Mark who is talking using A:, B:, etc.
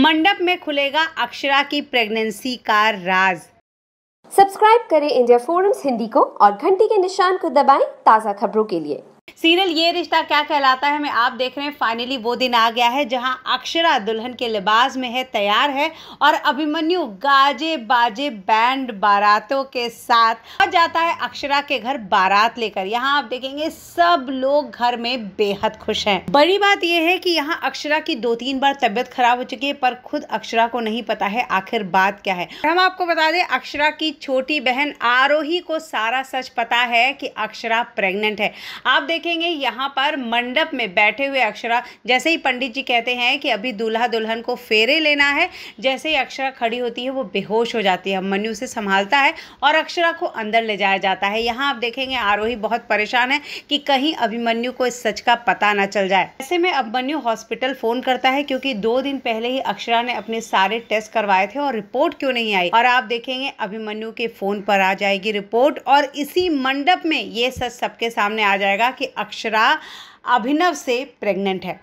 A: मंडप में खुलेगा अक्षरा की प्रेगनेंसी का राज
B: सब्सक्राइब करें इंडिया फोरम्स हिंदी को और घंटी के निशान को दबाएं ताज़ा खबरों के लिए सीरियल
A: ये रिश्ता क्या कहलाता है मैं आप देख रहे हैं फाइनली वो दिन आ गया है जहां अक्षरा दुल्हन के लिबास में है तैयार है और अभिमन्यु गाजे बाजे बैंड बारातों के साथ जाता है अक्षरा के घर बारात लेकर यहाँ आप देखेंगे सब लोग घर में बेहद खुश हैं बड़ी बात यह है कि यहाँ अक्षरा की दो तीन बार तबियत खराब हो चुकी है पर खुद अक्षरा को नहीं पता है आखिर बात क्या है हम आपको बता दें अक्षरा की छोटी बहन आरोही को सारा सच पता है कि अक्षरा प्रेग्नेंट है आप देखें देखेंगे यहाँ पर मंडप में बैठे हुए अक्षरा जैसे ही पंडित जी कहते हैं कि अभी दूल्हा दुल्हन को फेरे लेना है जैसे ही अक्षरा खड़ी होती है वो बेहोश हो जाती है मनु उसे संभालता है और अक्षरा को अंदर ले जाया जाता है यहाँ आप देखेंगे आरोही बहुत परेशान है कि कहीं अभिमन्यु को इस सच का पता ना चल जाए ऐसे में अभिमन्यु हॉस्पिटल फ़ोन करता है क्योंकि दो दिन पहले ही अक्षरा ने अपने सारे टेस्ट करवाए थे और रिपोर्ट क्यों नहीं आई और आप देखेंगे अभिमन्यु के फ़ोन पर आ जाएगी रिपोर्ट और इसी मंडप में ये सच सबके सामने आ जाएगा कि अक्षरा अभिनव से प्रेग्नेंट है